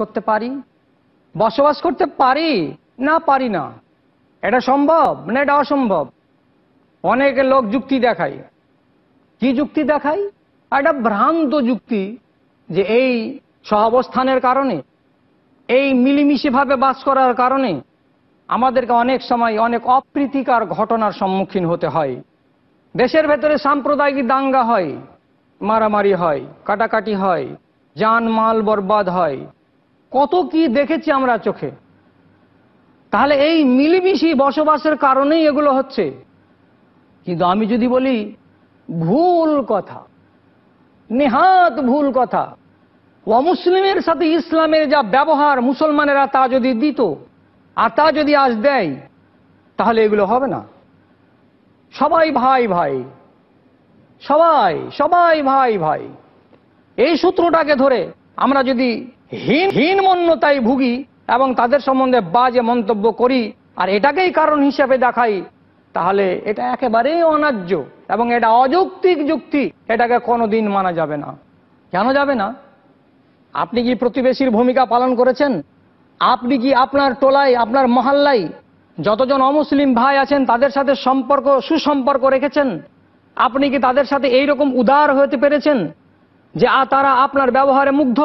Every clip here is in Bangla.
করতে পারি বসবাস করতে পারি না পারি না এটা সম্ভব না এটা অসম্ভব অনেকে লোক যুক্তি দেখাই কি যুক্তি দেখাই একটা ভ্রান্ত যুক্তি যে এই সহাবস্থানের কারণে এই মিলিমিশিভাবে বাস করার কারণে আমাদেরকে অনেক সময় অনেক অপ্রীতিকর ঘটনার সম্মুখীন হতে হয় দেশের ভেতরে সাম্প্রদায়িক দাঙ্গা হয় মারামারি হয় কাটাকাটি হয় জানমাল বরবাদ হয় কত কি দেখেছি আমরা চোখে তাহলে এই মিলিমিশি বসবাসের কারণেই এগুলো হচ্ছে কিন্তু আমি যদি বলি ভুল কথা নেহাত ভুল কথা অমুসলিমের সাথে ইসলামের যা ব্যবহার মুসলমানেরা তা যদি দিত আর তা যদি আজ দেয় তাহলে এগুলো হবে না সবাই ভাই ভাই সবাই সবাই ভাই ভাই এই সূত্রটাকে ধরে আমরা যদি হীন হীনমন্যতায় ভুগি এবং তাদের সম্বন্ধে বাজে মন্তব্য করি আর এটাকেই কারণ হিসেবে দেখাই তাহলে এটা একেবারেই অনার্য এবং এটা অযৌক্তিক যুক্তি এটাকে কোনোদিন মানা যাবে না কেন যাবে না আপনি কি প্রতিবেশীর ভূমিকা পালন করেছেন আপনি কি আপনার টোলায় আপনার মহাল্লায় যতজন অমুসলিম ভাই আছেন তাদের সাথে সম্পর্ক সুসম্পর্ক রেখেছেন আপনি কি তাদের সাথে এই রকম উদার হতে পেরেছেন যে তারা আপনার ব্যবহারে মুগ্ধ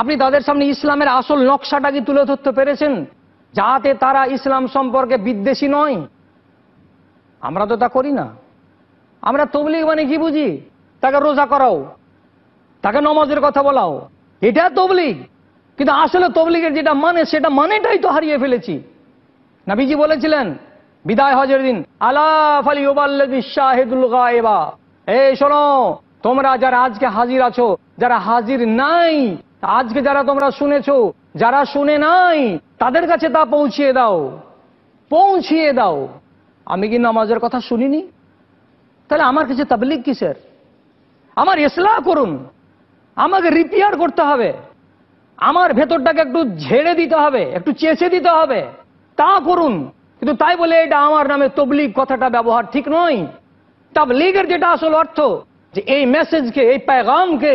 আপনি তাদের সামনে ইসলামের আসল নকশাটা কি তুলে ধরতে পেরেছেন যাতে তারা ইসলাম সম্পর্কে বিদ্বেষী নয় আমরা তো তা করি না আমরা তবলিগ মানে কি বুঝি তাকে রোজা করাও তাকে নমাজের কথা বলাও এটা তবলিগ কিন্তু আসলে তবলিগের যেটা মানে সেটা মানেটাই তো হারিয়ে ফেলেছি নাবিজি বলেছিলেন বিদায় হজের দিন আলাফ আলী ওবাল্লাহিদুল গায়েবা এই শোনো তোমরা যারা আজকে হাজির আছো যারা হাজির নাই আজকে যারা তোমরা শুনেছ যারা শুনে নাই তাদের কাছে তা পৌঁছিয়ে দাও পৌঁছিয়ে দাও আমি কি নামাজের কথা শুনিনি তাহলে আমার কাছে তাবলিক কিসের আমার এসলা করুন আমাকে রিপেয়ার করতে হবে আমার ভেতরটাকে একটু ঝেড়ে দিতে হবে একটু চেঁচে দিতে হবে তা করুন কিন্তু তাই বলে এটা আমার নামে তবলিগ কথাটা ব্যবহার ঠিক নয় তাবলিগের যেটা আসল অর্থ যে এই মেসেজকে এই প্যাগামকে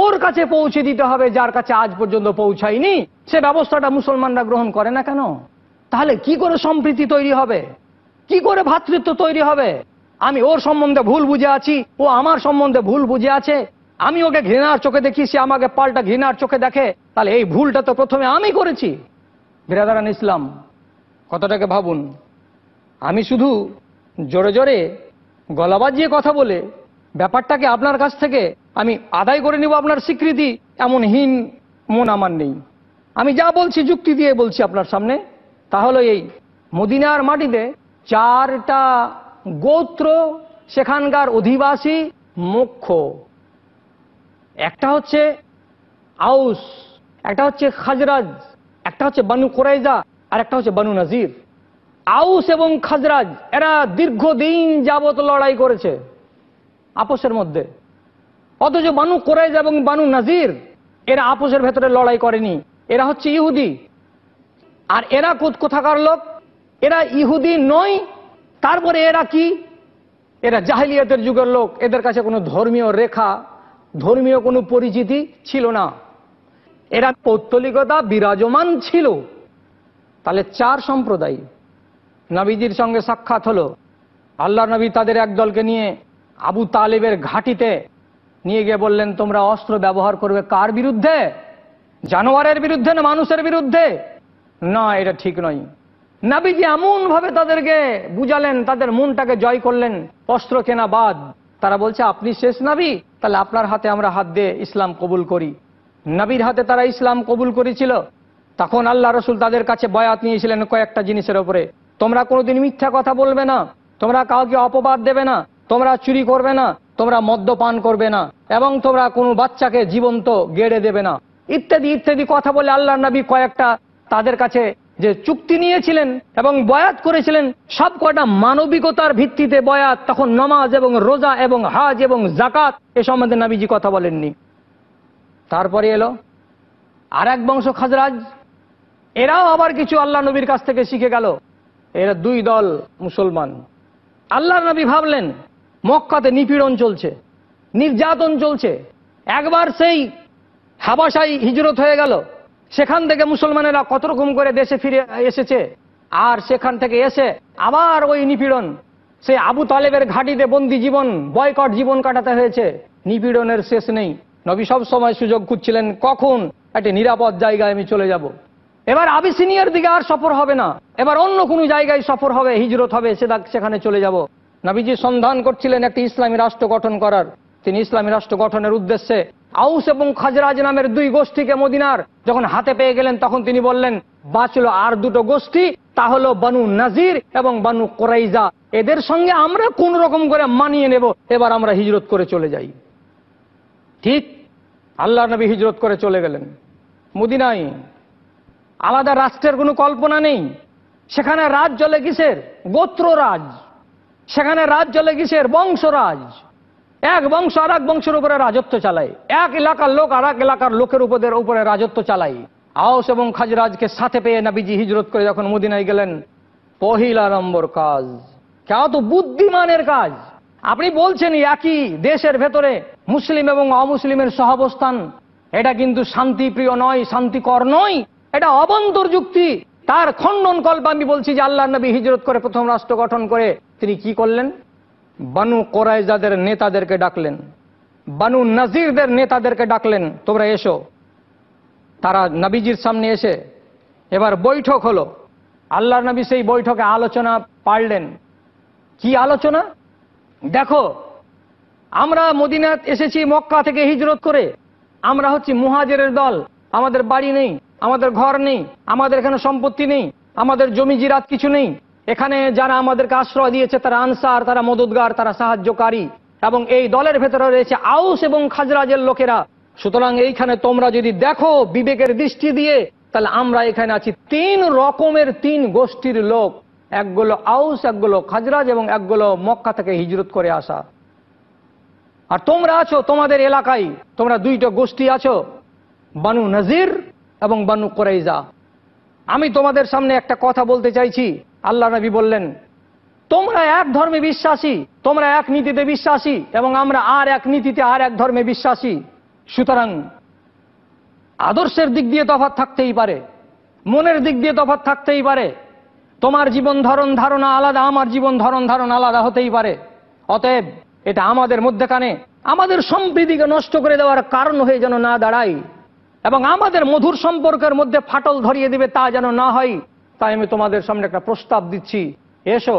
ওর কাছে পৌঁছে দিতে হবে যার কাছে আজ পর্যন্ত পৌঁছায়নি সে ব্যবস্থাটা মুসলমানরা গ্রহণ করে না কেন তাহলে কি করে সম্প্রীতি তৈরি হবে কি করে ভাতৃত্ব তৈরি হবে আমি ওর সম্বন্ধে ভুল বুঝে আছি ও আমার সম্বন্ধে ভুল বুঝে আছে আমি ওকে ঘৃণার চোখে দেখি সে আমাকে পাল্টা ঘৃণার চোখে দেখে তাহলে এই ভুলটা তো প্রথমে আমি করেছি বিরাদারান ইসলাম কথাটাকে ভাবুন আমি শুধু জোরে জোরে গলাবাজিয়ে কথা বলে ব্যাপারটাকে আপনার কাছ থেকে আমি আদায় করে নিব আপনার স্বীকৃতি এমন হীন মন আমার নেই আমি যা বলছি যুক্তি দিয়ে বলছি আপনার সামনে তাহলে এই মদিনার মাটিতে চারটা গোত্র সেখানকার অধিবাসী মুখ্য একটা হচ্ছে আউস একটা হচ্ছে খাজরাজ একটা হচ্ছে বানু কোরাইজা আর একটা হচ্ছে বানু নাজির আউস এবং খাজরাজ এরা দীর্ঘদিন যাবত লড়াই করেছে আপোষের মধ্যে অথচ বানু কোরাইজ এবং বানু নাজির এরা আপোষের ভেতরে লড়াই করেনি এরা হচ্ছে ইহুদি আর এরা কোথাকার লোক এরা ইহুদি নয় তারপরে এরা কি এরা জাহিলিয়াতের যুগের লোক এদের কাছে কোনো ধর্মীয় রেখা ধর্মীয় কোনো পরিচিতি ছিল না এরা পৌত্তলিকতা বিরাজমান ছিল তাহলে চার সম্প্রদায় নবীজির সঙ্গে সাক্ষাৎ হলো আল্লাহ নবী তাদের এক দলকে নিয়ে আবু তালেবের ঘাটিতে নিয়ে গিয়ে বললেন তোমরা অস্ত্র ব্যবহার করবে কার বিরুদ্ধে জানোয়ারের বিরুদ্ধে না মানুষের বিরুদ্ধে না এটা ঠিক নয় নাবিজি এমনভাবে তাদেরকে বুঝালেন তাদের মনটাকে জয় করলেন অস্ত্র কেনা বাদ তারা বলছে আপনি শেষ নাবি তাহলে আপনার হাতে আমরা হাত দিয়ে ইসলাম কবুল করি নাবির হাতে তারা ইসলাম কবুল করেছিল তখন আল্লাহ রসুল তাদের কাছে বয়াত নিয়েছিলেন কয়েকটা জিনিসের ওপরে তোমরা কোনোদিন মিথ্যা কথা বলবে না তোমরা কাউকে অপবাদ দেবে না তোমরা চুরি করবে না তোমরা মদ্যপান করবে না এবং তোমরা কোনো বাচ্চাকে জীবন্ত গেড়ে দেবে না ইত্যাদি ইত্যাদি কথা বলে আল্লাহ নবী কয়েকটা তাদের কাছে যে চুক্তি নিয়েছিলেন এবং বয়াত করেছিলেন সব কয়টা মানবিকতার ভিত্তিতে বয়াত তখন নমাজ এবং রোজা এবং হাজ এবং জাকাত এ সম্বন্ধে নাবিজি কথা বলেননি তারপরে এলো আর এক বংশ খাজরাজ এরাও আবার কিছু আল্লাহ নবীর কাছ থেকে শিখে গেল এরা দুই দল মুসলমান আল্লাহ নবী ভাবলেন মক্কাতে নিপীড়ন চলছে নির্যাতন চলছে একবার সেই হাবাসাই হিজরত হয়ে গেল সেখান থেকে মুসলমানেরা কত রকম করে দেশে ফিরে এসেছে আর সেখান থেকে এসে আবার ওই নিপীড়ন সেই আবু তালেবের ঘাটিতে বন্দি জীবন বয়কট জীবন কাটাতে হয়েছে নিপীড়নের শেষ নেই নবী সব সময় সুযোগ খুঁজছিলেন কখন একটা নিরাপদ জায়গায় আমি চলে যাব। এবার আবিসিনিয়ার দিকে আর সফর হবে না এবার অন্য কোনো জায়গায় সফর হবে হিজরত হবে সেটা সেখানে চলে যাব নাবিজি সন্ধান করছিলেন একটি ইসলামী রাষ্ট্র গঠন করার তিনি ইসলামী রাষ্ট্র গঠনের উদ্দেশ্যে আউস এবং খাজরাজ নামের দুই গোষ্ঠীকে মদিনার যখন হাতে পেয়ে গেলেন তখন তিনি বললেন বাঁচল আর দুটো গোষ্ঠী তা হল বানু নাজির এবং বানু কোরাইজা এদের সঙ্গে আমরা কোন রকম করে মানিয়ে নেব এবার আমরা হিজরত করে চলে যাই ঠিক আল্লাহ নবী হিজরত করে চলে গেলেন মুদিনাই আলাদা রাষ্ট্রের কোনো কল্পনা নেই সেখানে রাজ চলে কিসের গোত্র রাজ সেখানে রাজ চলে কিসের বংশরাজ এক বংশ আর এক বংশের উপরে রাজত্ব চালায় এক এলাকার লোক আর এক এলাকার লোকের উপদের উপরে রাজত্ব চালায় আওস এবং খাজরাজকে সাথে পেয়ে নাবিজি হিজরত করে যখন মদিনায় গেলেন পহিলা নম্বর কাজ কেউ তো বুদ্ধিমানের কাজ আপনি বলছেন একই দেশের ভেতরে মুসলিম এবং অমুসলিমের সহাবস্থান এটা কিন্তু শান্তিপ্রিয় নয় শান্তিকর নয় এটা অবন্তর যুক্তি তার খণ্ডন কল্প আমি বলছি যে আল্লাহ নবী হিজরত করে প্রথম রাষ্ট্র গঠন করে তিনি কি করলেন বানু কোরাইজাদের নেতাদেরকে ডাকলেন বানু নাজিরদের নেতাদেরকে ডাকলেন তোমরা এসো তারা নবীজির সামনে এসে এবার বৈঠক হলো আল্লাহ নবী সেই বৈঠকে আলোচনা পারলেন কি আলোচনা দেখো আমরা মদিনাত এসেছি মক্কা থেকে হিজরত করে আমরা হচ্ছি মুহাজেরের দল আমাদের বাড়ি নেই আমাদের ঘর নেই আমাদের এখানে সম্পত্তি নেই আমাদের জমি জিরাত কিছু নেই এখানে যারা আমাদেরকে আশ্রয় দিয়েছে তারা আনসার তারা মদুদগার তারা সাহায্যকারী এবং এই দলের ভেতরে রয়েছে আউস এবং খাজরাজের লোকেরা সুতরাং এইখানে তোমরা যদি দেখো বিবেকের দৃষ্টি দিয়ে তাহলে আমরা এখানে আছি তিন রকমের তিন গোষ্ঠীর লোক একগুলো আউস একগুলো খাজরাজ এবং একগুলো মক্কা থেকে হিজরত করে আসা আর তোমরা আছো তোমাদের এলাকায় তোমরা দুইটা গোষ্ঠী আছো বানু নজির এবং বানু কোরাইজা আমি তোমাদের সামনে একটা কথা বলতে চাইছি আল্লাহ নবী বললেন তোমরা এক ধর্মে বিশ্বাসী তোমরা এক নীতিতে বিশ্বাসী এবং আমরা আর এক নীতিতে আর এক ধর্মে বিশ্বাসী সুতরাং আদর্শের দিক দিয়ে তফাত থাকতেই পারে মনের দিক দিয়ে তফাত থাকতেই পারে তোমার জীবন ধরন ধারণা আলাদা আমার জীবন ধরন ধারণা আলাদা হতেই পারে অতএব এটা আমাদের মধ্যেখানে আমাদের সম্প্রীতিকে নষ্ট করে দেওয়ার কারণ হয়ে যেন না দাঁড়াই এবং আমাদের মধুর সম্পর্কের মধ্যে ফাটল ধরিয়ে দেবে তা যেন না হয় তাই আমি তোমাদের সামনে একটা প্রস্তাব দিচ্ছি এসো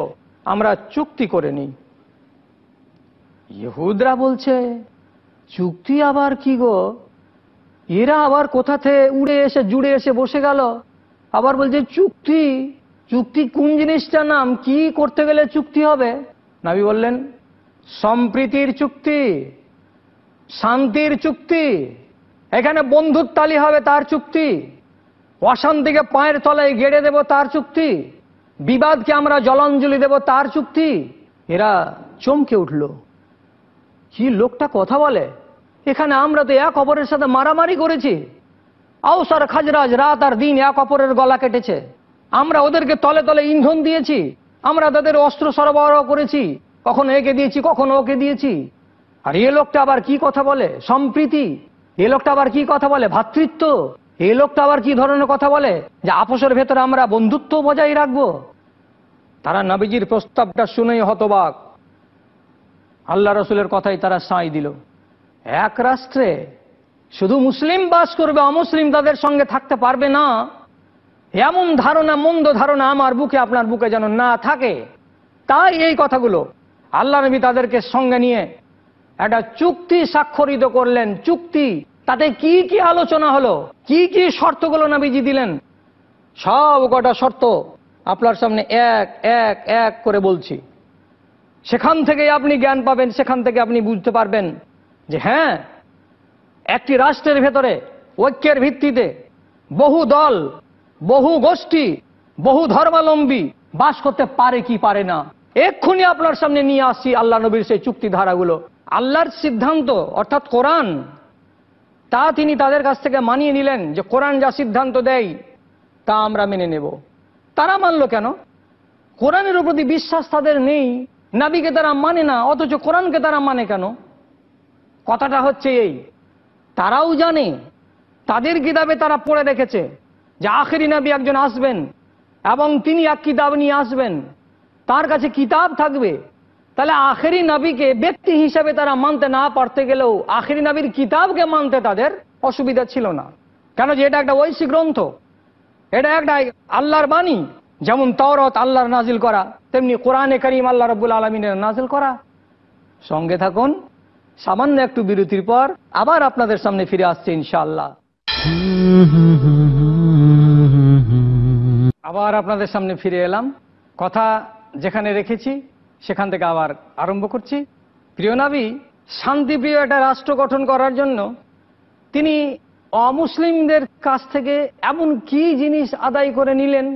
আমরা চুক্তি করে নিই ইহুদরা বলছে চুক্তি আবার কি গো এরা আবার কোথাতে উড়ে এসে জুড়ে এসে বসে গেল আবার বলছে চুক্তি চুক্তি কোন জিনিসটা নাম কি করতে গেলে চুক্তি হবে নাবি বললেন সম্প্রীতির চুক্তি শান্তির চুক্তি এখানে বন্ধুত্বালি হবে তার চুক্তি অশান্তিকে পায়ের তলায় গেড়ে দেব তার চুক্তি বিবাদকে আমরা জলাঞ্জলি দেব তার চুক্তি এরা চমকে উঠল কি লোকটা কথা বলে এখানে আমরা তো এক অপরের সাথে মারামারি করেছি আউসার খাজরাজ রাত আর দিন এক অপরের গলা কেটেছে আমরা ওদেরকে তলে তলে ইন্ধন দিয়েছি আমরা তাদের অস্ত্র সরবরাহ করেছি কখনো একে দিয়েছি কখনো ওকে দিয়েছি আর এ লোকটা আবার কি কথা বলে সম্প্রীতি এ লোকটা আবার কি কথা বলে ভাতৃত্ব এই লোকটা আবার কি ধরনের কথা বলে যে আপোষের ভেতরে আমরা বন্ধুত্ব বজায় রাখবো তারা নবীজির প্রস্তাবটা শুনেই হতবাক আল্লাহ রসুলের কথাই তারা সাঁই দিল এক রাষ্ট্রে শুধু মুসলিম বাস করবে অমুসলিম তাদের সঙ্গে থাকতে পারবে না এমন ধারণা মন্দ ধারণা আমার বুকে আপনার বুকে যেন না থাকে তাই এই কথাগুলো আল্লাহ নবী তাদেরকে সঙ্গে নিয়ে একটা চুক্তি স্বাক্ষরিত করলেন চুক্তি তাতে কি কি আলোচনা হলো কি কি শর্তগুলো নাবিজি দিলেন সব কটা শর্ত আপনার সামনে এক এক এক করে বলছি সেখান থেকে আপনি জ্ঞান পাবেন সেখান থেকে আপনি বুঝতে পারবেন যে হ্যাঁ একটি রাষ্ট্রের ভেতরে ঐক্যের ভিত্তিতে বহু দল বহু গোষ্ঠী বহু ধর্মাবলম্বী বাস করতে পারে কি পারে না এক্ষুনি আপনার সামনে নিয়ে আসছি আল্লাহ নবীর সেই চুক্তি ধারাগুলো আল্লাহর সিদ্ধান্ত অর্থাৎ কোরআন তা তিনি তাদের কাছ থেকে মানিয়ে নিলেন যে কোরআন যা সিদ্ধান্ত দেয় তা আমরা মেনে নেব তারা মানল কেন কোরআনের প্রতি বিশ্বাস তাদের নেই নাবিকে তারা মানে না অথচ কোরআনকে তারা মানে কেন কথাটা হচ্ছে এই তারাও জানে তাদের কিতাবে তারা পড়ে দেখেছে যে আখেরি নাবি একজন আসবেন এবং তিনি এক কিতাব নিয়ে আসবেন তার কাছে কিতাব থাকবে তাহলে আখেরি নবীকে ব্যক্তি হিসাবে তারা মানতে না পারতে গেলেও আখেরি নবীর কিতাবকে মানতে তাদের অসুবিধা ছিল না কেন যে এটা একটা ঐশী গ্রন্থ এটা একটা আল্লাহর বাণী যেমন তরত আল্লাহর নাজিল করা তেমনি কোরআনে করিম আল্লাহ রবুল আলমিনের নাজিল করা সঙ্গে থাকুন সামান্য একটু বিরতির পর আবার আপনাদের সামনে ফিরে আসছে ইনশাআল্লাহ আবার আপনাদের সামনে ফিরে এলাম কথা যেখানে রেখেছি সেখান থেকে আবার আরম্ভ করছি প্রিয় নাবি শান্তিপ্রিয় একটা রাষ্ট্র গঠন করার জন্য তিনি অমুসলিমদের কাছ থেকে এমন কি জিনিস আদায় করে নিলেন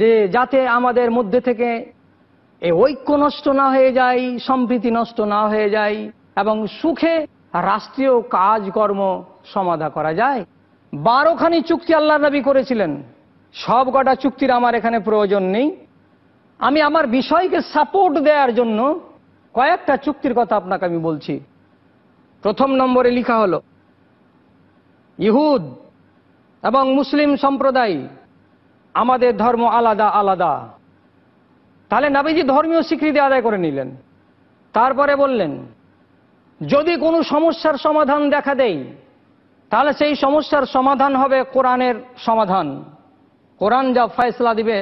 যে যাতে আমাদের মধ্যে থেকে এই ঐক্য নষ্ট না হয়ে যায় সম্প্রীতি নষ্ট না হয়ে যায় এবং সুখে রাষ্ট্রীয় কাজকর্ম সমাধা করা যায় বারোখানি চুক্তি আল্লাহ নবী করেছিলেন সব কটা চুক্তির আমার এখানে প্রয়োজন নেই আমি আমার বিষয়কে সাপোর্ট দেওয়ার জন্য কয়েকটা চুক্তির কথা আপনাকে আমি বলছি প্রথম নম্বরে লিখা হলো ইহুদ এবং মুসলিম সম্প্রদায় আমাদের ধর্ম আলাদা আলাদা তাহলে নাবিজি ধর্মীয় স্বীকৃতি আদায় করে নিলেন তারপরে বললেন যদি কোনো সমস্যার সমাধান দেখা দেয় তাহলে সেই সমস্যার সমাধান হবে কোরআনের সমাধান কোরআন যা ফয়সলা দিবে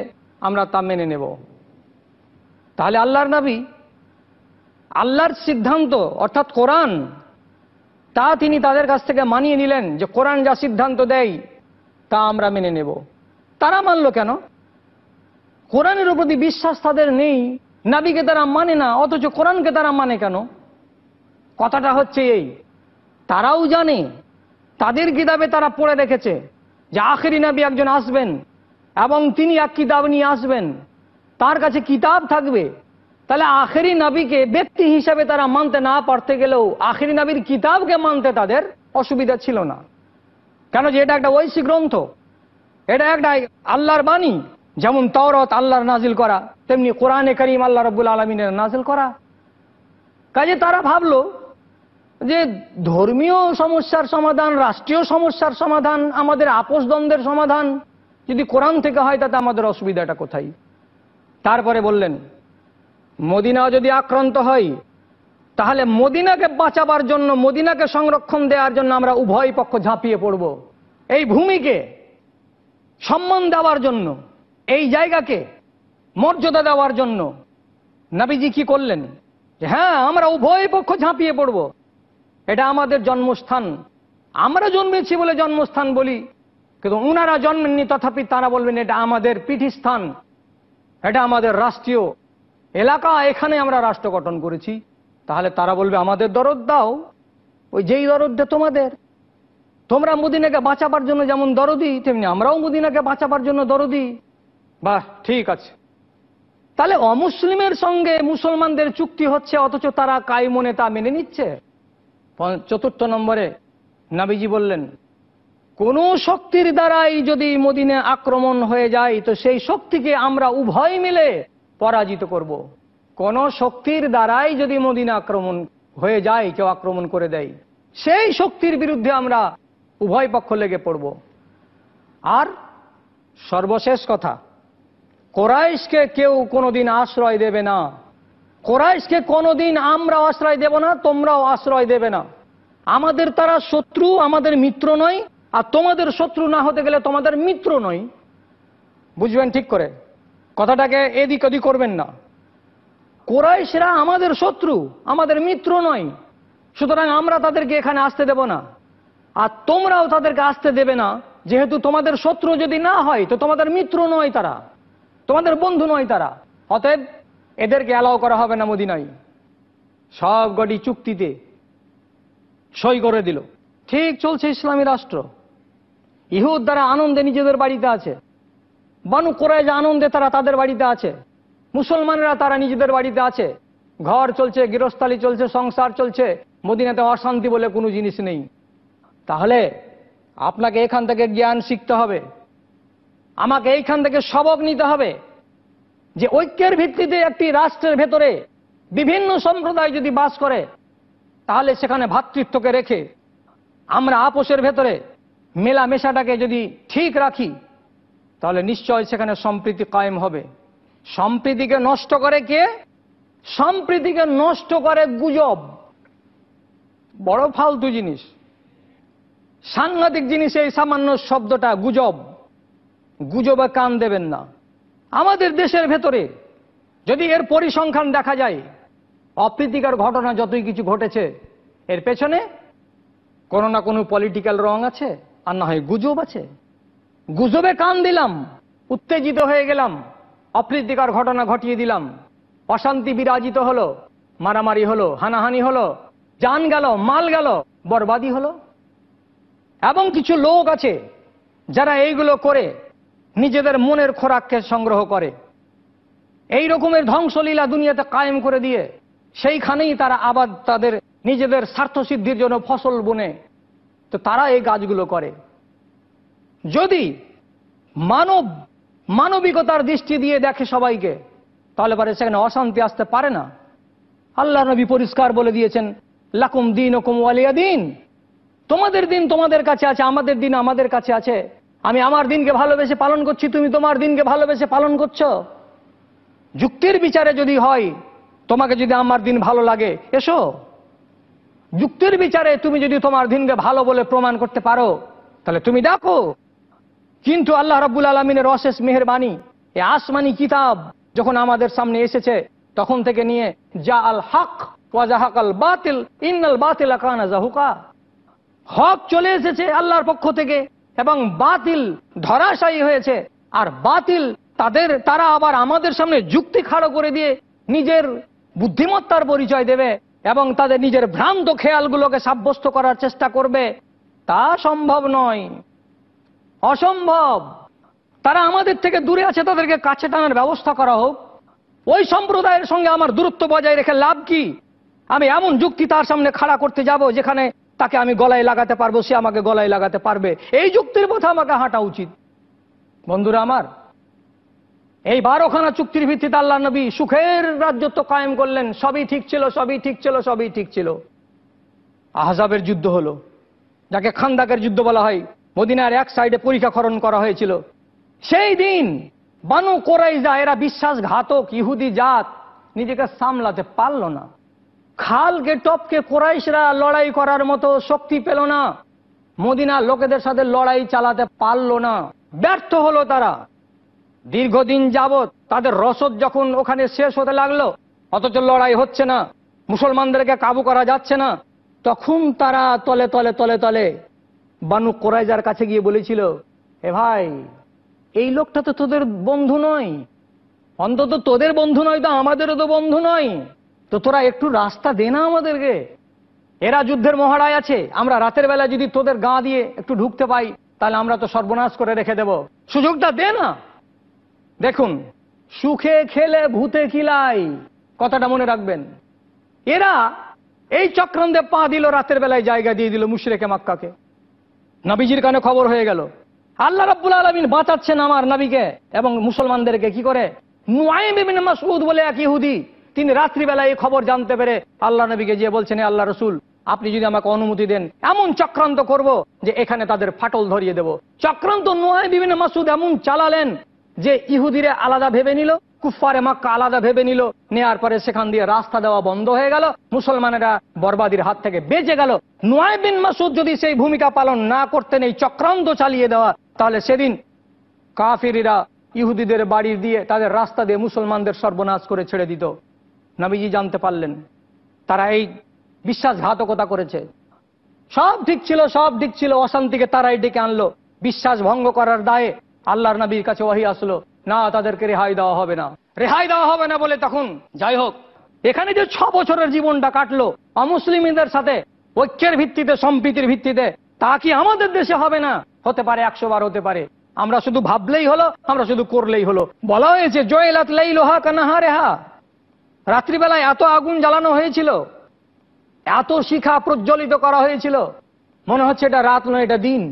আমরা তা মেনে নেব তাহলে আল্লাহর নাবি আল্লাহর সিদ্ধান্ত অর্থাৎ কোরআন তা তিনি তাদের কাছ থেকে মানিয়ে নিলেন যে কোরআন যা সিদ্ধান্ত দেয় তা আমরা মেনে নেব তারা মানল কেন কোরআনের প্রতি বিশ্বাস তাদের নেই নাবিকে তারা মানে না অথচ কোরআনকে তারা মানে কেন কথাটা হচ্ছে এই তারাও জানে তাদের কিতাবে তারা পড়ে রেখেছে যে আখেরি নাবি একজন আসবেন এবং তিনি এক কিতাব নিয়ে আসবেন তার কাছে কিতাব থাকবে তাহলে আখেরি নাবিকে ব্যক্তি হিসাবে তারা মানতে না পারতে গেলেও আখেরি নাবির কিতাবকে মানতে তাদের অসুবিধা ছিল না কেন যে এটা একটা ঐশী গ্রন্থ এটা একটা আল্লাহর বাণী যেমন তরত আল্লাহর নাজিল করা তেমনি কোরআনে করিম আল্লাহ রব্বুল আলমিনের নাজিল করা কাজে তারা ভাবলো যে ধর্মীয় সমস্যার সমাধান রাষ্ট্রীয় সমস্যার সমাধান আমাদের আপোষ দ্বন্দ্বের সমাধান যদি কোরআন থেকে হয় তাতে আমাদের অসুবিধাটা কোথায় তারপরে বললেন মদিনা যদি আক্রান্ত হয় তাহলে মদিনাকে বাঁচাবার জন্য মদিনাকে সংরক্ষণ দেওয়ার জন্য আমরা উভয় পক্ষ ঝাঁপিয়ে পড়ব এই ভূমিকে সম্মান দেওয়ার জন্য এই জায়গাকে মর্যাদা দেওয়ার জন্য নাবিজি কি করলেন হ্যাঁ আমরা উভয় পক্ষ ঝাঁপিয়ে পড়ব এটা আমাদের জন্মস্থান আমরা জন্মেছি বলে জন্মস্থান বলি কিন্তু উনারা জন্মেননি তথাপি তারা বলবেন এটা আমাদের পীঠস্থান এটা আমাদের রাষ্ট্রীয় এলাকা এখানে আমরা রাষ্ট্র গঠন করেছি তাহলে তারা বলবে আমাদের দরদ দাও ওই যেই দরদটা তোমাদের তোমরা মুদিনাকে বাঁচাবার জন্য যেমন দরদি তেমনি আমরাও মুদিনাকে বাঁচাবার জন্য দরদি বাহ ঠিক আছে তাহলে অমুসলিমের সঙ্গে মুসলমানদের চুক্তি হচ্ছে অথচ তারা কাইমনে তা মেনে নিচ্ছে চতুর্থ নম্বরে নাবিজি বললেন কোনো শক্তির দ্বারাই যদি মদিনে আক্রমণ হয়ে যায় তো সেই শক্তিকে আমরা উভয় মিলে পরাজিত করব। কোন শক্তির দ্বারাই যদি মোদিনে আক্রমণ হয়ে যায় কেউ আক্রমণ করে দেয় সেই শক্তির বিরুদ্ধে আমরা উভয় পক্ষ লেগে পড়ব আর সর্বশেষ কথা কোরাইশকে কেউ কোনোদিন আশ্রয় দেবে না কোরাইশকে কোনোদিন আমরা আশ্রয় দেব না তোমরাও আশ্রয় দেবে না আমাদের তারা শত্রু আমাদের মিত্র নয় আর তোমাদের শত্রু না হতে গেলে তোমাদের মিত্র নই বুঝবেন ঠিক করে কথাটাকে এদিক ওদিক করবেন না কোরাইশরা আমাদের শত্রু আমাদের মিত্র নয় সুতরাং আমরা তাদেরকে এখানে আসতে দেব না আর তোমরাও তাদেরকে আসতে দেবে না যেহেতু তোমাদের শত্রু যদি না হয় তো তোমাদের মিত্র নয় তারা তোমাদের বন্ধু নয় তারা অতএব এদেরকে অ্যালাউ করা হবে না মদিনায় সব গটি চুক্তিতে সই করে দিল ঠিক চলছে ইসলামী রাষ্ট্র ইহুদ দ্বারা আনন্দে নিজেদের বাড়িতে আছে বানু করায় যে আনন্দে তারা তাদের বাড়িতে আছে মুসলমানেরা তারা নিজেদের বাড়িতে আছে ঘর চলছে গৃহস্থালি চলছে সংসার চলছে মদিনাতে অশান্তি বলে কোনো জিনিস নেই তাহলে আপনাকে এখান থেকে জ্ঞান শিখতে হবে আমাকে এইখান থেকে সবক নিতে হবে যে ঐক্যের ভিত্তিতে একটি রাষ্ট্রের ভেতরে বিভিন্ন সম্প্রদায় যদি বাস করে তাহলে সেখানে ভ্রাতৃত্বকে রেখে আমরা আপোষের ভেতরে মেলামেশাটাকে যদি ঠিক রাখি তাহলে নিশ্চয় সেখানে সম্প্রীতি কায়েম হবে সম্প্রীতিকে নষ্ট করে কে সম্প্রীতিকে নষ্ট করে গুজব বড় ফালতু জিনিস সাংঘাতিক জিনিস এই সামান্য শব্দটা গুজব গুজবে কান দেবেন না আমাদের দেশের ভেতরে যদি এর পরিসংখ্যান দেখা যায় অপ্রীতিকর ঘটনা যতই কিছু ঘটেছে এর পেছনে কোনো না কোনো পলিটিক্যাল রং আছে আর না হয় গুজব আছে গুজবে কান দিলাম উত্তেজিত হয়ে গেলাম অপ্রীতিকর ঘটনা ঘটিয়ে দিলাম অশান্তি বিরাজিত হলো মারামারি হলো হানাহানি হলো যান গেল মাল গেল বরবাদি হল এবং কিছু লোক আছে যারা এইগুলো করে নিজেদের মনের খোরাককে সংগ্রহ করে এই রকমের ধ্বংসলীলা দুনিয়াতে কায়েম করে দিয়ে সেইখানেই তারা আবার তাদের নিজেদের স্বার্থসিদ্ধির জন্য ফসল বনে তো তারা এই কাজগুলো করে যদি মানব মানবিকতার দৃষ্টি দিয়ে দেখে সবাইকে তাহলে পরে সেখানে অশান্তি আসতে পারে না আল্লাহ নবী পরিষ্কার বলে দিয়েছেন লাকুম দিন ও কুমওয়ালিয়া দিন তোমাদের দিন তোমাদের কাছে আছে আমাদের দিন আমাদের কাছে আছে আমি আমার দিনকে ভালোবেসে পালন করছি তুমি তোমার দিনকে ভালোবেসে পালন করছো যুক্তির বিচারে যদি হয় তোমাকে যদি আমার দিন ভালো লাগে এসো যুক্তির বিচারে তুমি যদি তোমার দিনকে ভালো বলে প্রমাণ করতে পারো তাহলে তুমি ডাকো কিন্তু আল্লাহ রাব্বুল আলমিনের অশেষ মেহরবানি এ আসমানি কিতাব যখন আমাদের সামনে এসেছে তখন থেকে নিয়ে যা আল হক ওয়াজাহাক আল বাতিল ইন্নাল বাতিল আকানা জাহুকা হক চলে এসেছে আল্লাহর পক্ষ থেকে এবং বাতিল ধরাশায়ী হয়েছে আর বাতিল তাদের তারা আবার আমাদের সামনে যুক্তি খাড়ো করে দিয়ে নিজের বুদ্ধিমত্তার পরিচয় দেবে এবং তাদের নিজের ভ্রান্ত খেয়ালগুলোকে সাব্যস্ত করার চেষ্টা করবে তা সম্ভব নয় অসম্ভব তারা আমাদের থেকে দূরে আছে তাদেরকে কাছে টানার ব্যবস্থা করা হোক ওই সম্প্রদায়ের সঙ্গে আমার দূরত্ব বজায় রেখে লাভ কি আমি এমন যুক্তি তার সামনে খাড়া করতে যাব যেখানে তাকে আমি গলায় লাগাতে পারবো সে আমাকে গলায় লাগাতে পারবে এই যুক্তির পথে আমাকে হাঁটা উচিত বন্ধুরা আমার এই বারোখানা চুক্তির ভিত্তিতে আল্লাহ নবী সুখের রাজ্যত্ব কায়েম করলেন সবই ঠিক ছিল সবই ঠিক ছিল সবই ঠিক ছিল আহজাবের যুদ্ধ হল যাকে খান্দাকের যুদ্ধ বলা হয় মদিনার এক সাইডে পরীক্ষাকরণ করা হয়েছিল সেই দিন বানু যা এরা বিশ্বাসঘাতক ইহুদি জাত নিজেকে সামলাতে পারল না খালকে টপকে কোরাইশরা লড়াই করার মতো শক্তি পেল না মদিনা লোকেদের সাথে লড়াই চালাতে পারল না ব্যর্থ হলো তারা দীর্ঘদিন যাবৎ তাদের রসদ যখন ওখানে শেষ হতে লাগলো অথচ লড়াই হচ্ছে না মুসলমানদেরকে কাবু করা যাচ্ছে না তখন তারা তলে তলে তলে তলে বানু কোরাইজার কাছে গিয়ে বলেছিল এ ভাই এই লোকটা তো তোদের বন্ধু নয় অন্তত তোদের বন্ধু নয় তো আমাদেরও তো বন্ধু নয় তো তোরা একটু রাস্তা দে না আমাদেরকে এরা যুদ্ধের মহারায় আছে আমরা রাতের বেলা যদি তোদের গা দিয়ে একটু ঢুকতে পাই তাহলে আমরা তো সর্বনাশ করে রেখে দেব সুযোগটা দে না দেখুন সুখে খেলে ভূতে কিলাই কথাটা মনে রাখবেন এরা এই চক্রান্তে পা দিল রাতের বেলায় জায়গা দিয়ে দিল মুশরেকে মাক্কাকে নাবিজির কানে খবর হয়ে গেল আল্লাহ রাব্বুল আলমিন বাঁচাচ্ছেন আমার নাবিকে এবং মুসলমানদেরকে কি করে মাসুদ বলে এক ইহুদি তিনি রাত্রিবেলায় এই খবর জানতে পেরে আল্লাহ নবীকে যে বলছেন আল্লাহ রসুল আপনি যদি আমাকে অনুমতি দেন এমন চক্রান্ত করব যে এখানে তাদের ফাটল ধরিয়ে দেব চক্রান্ত নোয়ায় বিভিন্ন মাসুদ এমন চালালেন যে ইহুদিরা আলাদা ভেবে নিল কুফারে মাক্কা আলাদা ভেবে নিল নেয়ার পরে সেখান দিয়ে রাস্তা দেওয়া বন্ধ হয়ে গেল মুসলমানেরা বরবাদির হাত থেকে বেঁচে গেল নোয়াইবিন মাসুদ যদি সেই ভূমিকা পালন না করতেন এই চক্রান্ত চালিয়ে দেওয়া তাহলে সেদিন কাফিরিরা ইহুদিদের বাড়ি দিয়ে তাদের রাস্তা দিয়ে মুসলমানদের সর্বনাশ করে ছেড়ে দিত নাবিজি জানতে পারলেন তারা এই বিশ্বাসঘাতকতা করেছে সব ঠিক ছিল সব ঠিক ছিল অশান্তিকে তারা এই ডেকে আনলো বিশ্বাস ভঙ্গ করার দায়ে আল্লাহর নবীর কাছে ওয়াহি আসলো না তাদেরকে রেহাই দেওয়া হবে না রেহাই দেওয়া হবে না বলে তখন যাই হোক এখানে যে ছ বছরের জীবনটা কাটলো অমুসলিমদের সাথে ঐক্যের ভিত্তিতে সম্প্রীতির ভিত্তিতে তা কি আমাদের দেশে হবে না হতে পারে একশো বার হতে পারে আমরা শুধু ভাবলেই হলো আমরা শুধু করলেই হলো বলা হয়েছে জয়লাত লাই লোহা কানাহা রেহা রাত্রিবেলায় এত আগুন জ্বালানো হয়েছিল এত শিখা প্রজ্বলিত করা হয়েছিল মনে হচ্ছে এটা রাত নয় এটা দিন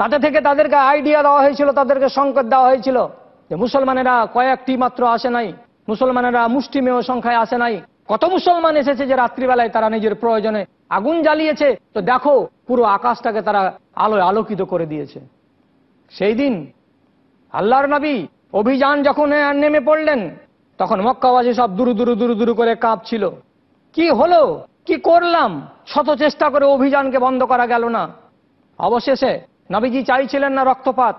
তাতে থেকে তাদেরকে আইডিয়া দেওয়া হয়েছিল তাদেরকে সংকট দেওয়া হয়েছিল যে মুসলমানেরা কয়েকটি মাত্র আসে নাই মুসলমানেরা মুষ্টিমেয় সংখ্যায় আসে নাই কত মুসলমান এসেছে যে রাত্রিবেলায় তারা নিজের প্রয়োজনে আগুন জ্বালিয়েছে তো দেখো পুরো আকাশটাকে তারা আলোয় আলোকিত করে দিয়েছে সেই দিন আল্লাহর নবী অভিযান যখন নেমে পড়লেন তখন মক্কাবাসী সব দুরু দুরু দুরু দুরু করে কাঁপছিল কি হলো কি করলাম শত চেষ্টা করে অভিযানকে বন্ধ করা গেল না অবশেষে নবীজি চাইছিলেন না রক্তপাত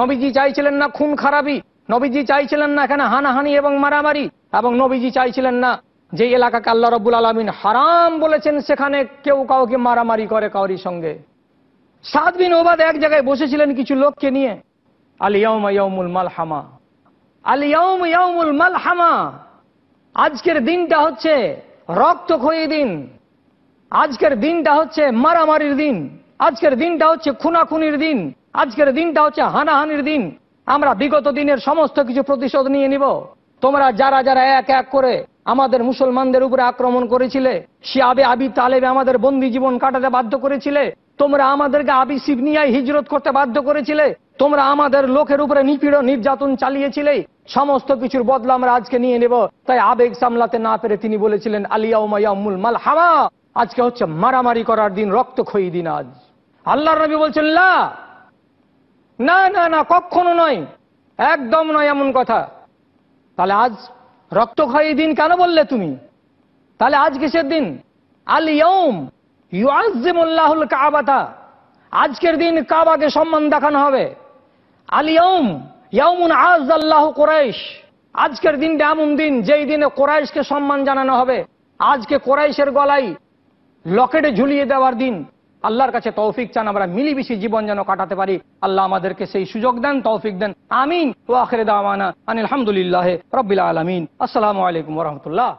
নবীজি চাইছিলেন না খুন খারাপি নবীজি চাইছিলেন না এখানে হানাহানি এবং মারামারি এবং নবীজি চাইছিলেন না যে এলাকাকে আল্লাহ রব্বুল আলমিন হারাম বলেছেন সেখানে কেউ কাউকে মারামারি করে কাউরির সঙ্গে সাত দিন ওবাদ এক জায়গায় বসেছিলেন কিছু লোককে নিয়ে আলিয়াউম মাল হামা আলিয়াউম মাল হামা আজকের দিনটা হচ্ছে রক্ত খয়ে দিন আজকের দিনটা হচ্ছে মারামারির দিন আজকের দিনটা হচ্ছে খুনাখুনির দিন আজকের দিনটা হচ্ছে হানাহানির দিন আমরা বিগত দিনের সমস্ত কিছু প্রতিশোধ নিয়ে নিব তোমরা যারা যারা এক এক করে আমাদের মুসলমানদের উপরে আক্রমণ করেছিলে সে আবে আবি তালেবে আমাদের বন্দি জীবন কাটাতে বাধ্য করেছিলে তোমরা আমাদেরকে আবি সিবনিয়ায় হিজরত করতে বাধ্য করেছিলে তোমরা আমাদের লোকের উপরে নিপীড়ন নির্যাতন চালিয়েছিলে সমস্ত কিছুর বদলা আমরা আজকে নিয়ে নেব তাই আবেগ সামলাতে না পেরে তিনি বলেছিলেন আলিয়া উমাইয়া মুল মাল হাওয়া আজকে হচ্ছে মারামারি করার দিন রক্তক্ষয়ী দিন আজ আল্লাহর নবী বলছেন না না না কখনো নয় একদম নয় এমন কথা তাহলে আজ রক্ত রক্তক্ষয়ী দিন কেন বললে তুমি তাহলে আজ কিসের দিন আল ইয়ম ইউআজিমুল্লাহুল কাবাতা আজকের দিন কাবাকে সম্মান দেখানো হবে আল ইয়ম ইয়মুন আজ আল্লাহ কোরাইশ আজকের দিনটা এমন দিন যেই দিনে কোরাইশকে সম্মান জানানো হবে আজকে কোরাইশের গলায় লকেটে ঝুলিয়ে দেওয়ার দিন আল্লাহর কাছে তৌফিক চান আমরা মিলিমিশি জীবন যেন কাটাতে পারি আল্লাহ আমাদেরকে সেই সুযোগ দেন তৌফিক দেন আমিন ও আখরে দাওয়ানা আনিলামদুলিল্লাহ রবিল আলমিন আসসালামু আলাইকুম রহমতুল্লাহ